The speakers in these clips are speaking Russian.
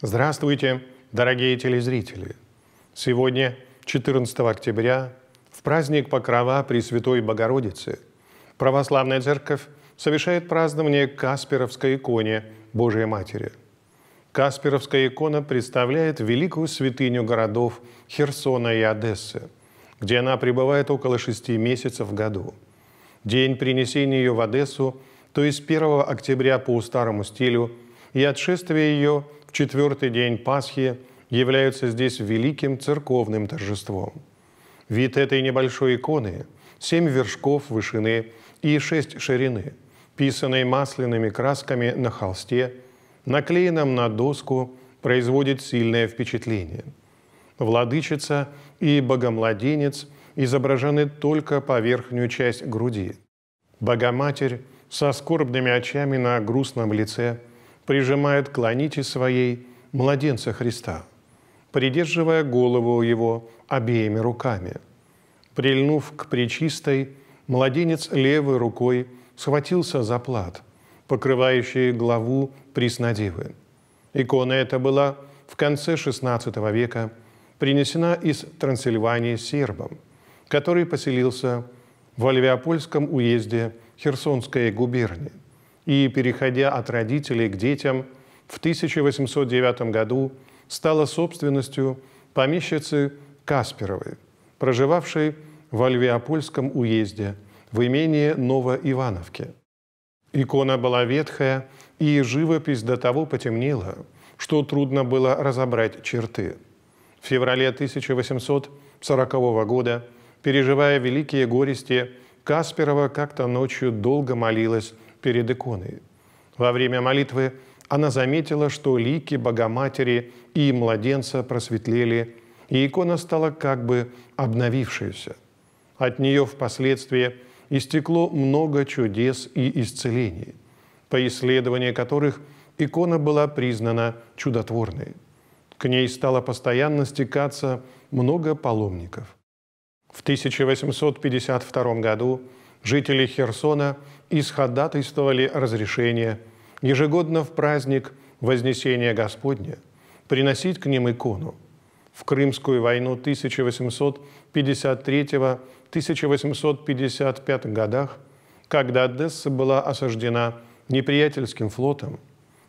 Здравствуйте, дорогие телезрители! Сегодня, 14 октября, в праздник Покрова Пресвятой Богородицы, Православная Церковь совершает празднование Касперовской иконе Божией Матери. Касперовская икона представляет великую святыню городов Херсона и Одессы, где она пребывает около шести месяцев в году. День принесения ее в Одессу, то есть 1 октября по старому стилю, и отшествие ее – в четвертый день Пасхи являются здесь великим церковным торжеством. Вид этой небольшой иконы – семь вершков вышины и шесть ширины, писанной масляными красками на холсте, наклеенном на доску, производит сильное впечатление. Владычица и богомладенец изображены только по верхнюю часть груди. Богоматерь со скорбными очами на грустном лице – прижимает к ланите своей младенца Христа, придерживая голову его обеими руками. Прильнув к причистой, младенец левой рукой схватился за плат, покрывающий главу Преснодевы. Икона эта была в конце XVI века принесена из Трансильвании сербом, который поселился в Альвеопольском уезде Херсонской губернии и, переходя от родителей к детям, в 1809 году стала собственностью помещицы Касперовой, проживавшей в Львеопольском уезде в имении Новоивановке. Икона была ветхая, и живопись до того потемнела, что трудно было разобрать черты. В феврале 1840 года, переживая великие горести, Касперова как-то ночью долго молилась перед иконой. Во время молитвы она заметила, что лики Богоматери и младенца просветлели, и икона стала как бы обновившейся. От нее впоследствии истекло много чудес и исцелений, по исследованию которых икона была признана чудотворной. К ней стало постоянно стекаться много паломников. В 1852 году жители Херсона исходатайствовали разрешение ежегодно в праздник Вознесения Господня приносить к ним икону. В Крымскую войну 1853-1855 годах, когда Одесса была осаждена неприятельским флотом,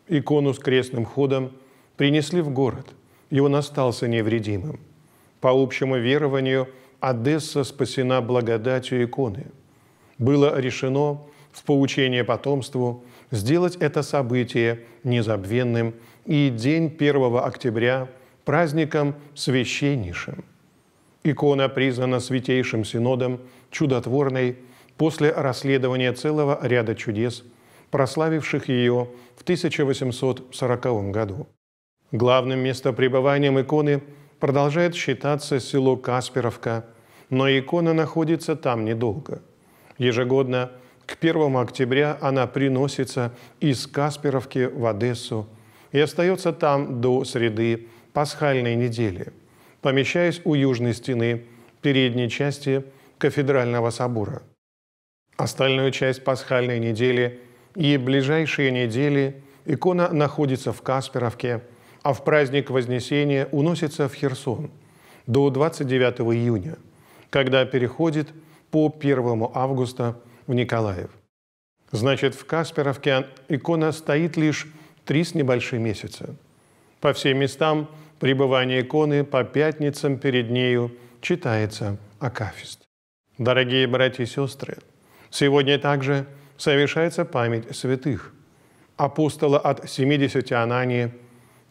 икону с крестным ходом принесли в город, и он остался невредимым. По общему верованию, Одесса спасена благодатью иконы – было решено в поучение потомству сделать это событие незабвенным и день 1 октября праздником священнейшим. Икона признана Святейшим Синодом чудотворной после расследования целого ряда чудес, прославивших ее в 1840 году. Главным местопребыванием иконы продолжает считаться село Касперовка, но икона находится там недолго – Ежегодно к 1 октября она приносится из Касперовки в Одессу и остается там до среды пасхальной недели, помещаясь у южной стены передней части кафедрального собора. Остальную часть пасхальной недели и ближайшие недели икона находится в Касперовке, а в праздник Вознесения уносится в Херсон до 29 июня, когда переходит – по 1 августа в Николаев. Значит, в Касперовке икона стоит лишь три с небольшим месяца. По всем местам пребывания иконы по пятницам перед нею читается Акафист. Дорогие братья и сестры, сегодня также совершается память святых. Апостола от 70 Анании,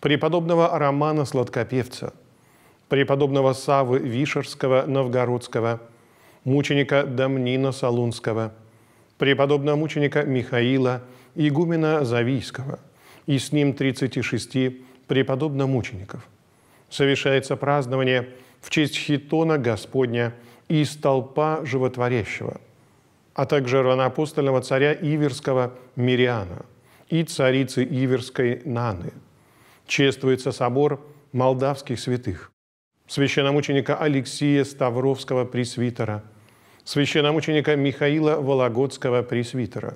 преподобного Романа Сладкопевца, преподобного Савы Вишерского Новгородского – мученика Дамнина Салунского, преподобного мученика Михаила, игумена Завийского, и с ним 36 преподобно-мучеников. Совершается празднование в честь хитона Господня и столпа животворящего, а также равноапостольного царя Иверского Мириана и царицы Иверской Наны. Чествуется собор молдавских святых, священномученика Алексия Ставровского Пресвитера – священномученика Михаила Вологодского пресвитера,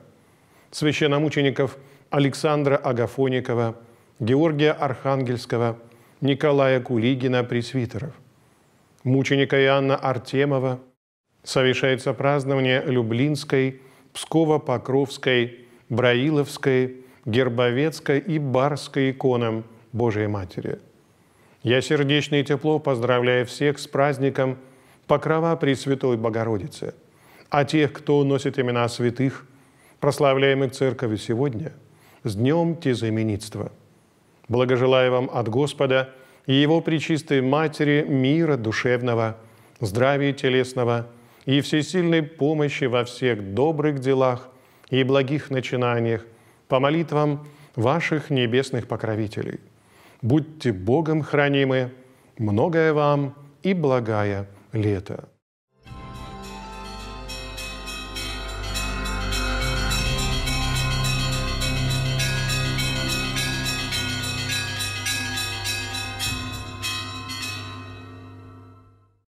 священномучеников Александра Агафоникова, Георгия Архангельского, Николая Кулигина пресвитеров, мученика Иоанна Артемова, совершается празднование Люблинской, Псково-Покровской, Браиловской, Гербовецкой и Барской иконам Божией Матери. Я сердечно и тепло поздравляю всех с праздником – покрова Пресвятой Богородицы, а тех, кто носит имена святых, прославляемых Церковью сегодня, с Днем Тезаименитства. Благожелаю вам от Господа и Его Пречистой Матери мира душевного, здравия телесного и всесильной помощи во всех добрых делах и благих начинаниях по молитвам ваших небесных покровителей. Будьте Богом хранимы, многое вам и благая лето.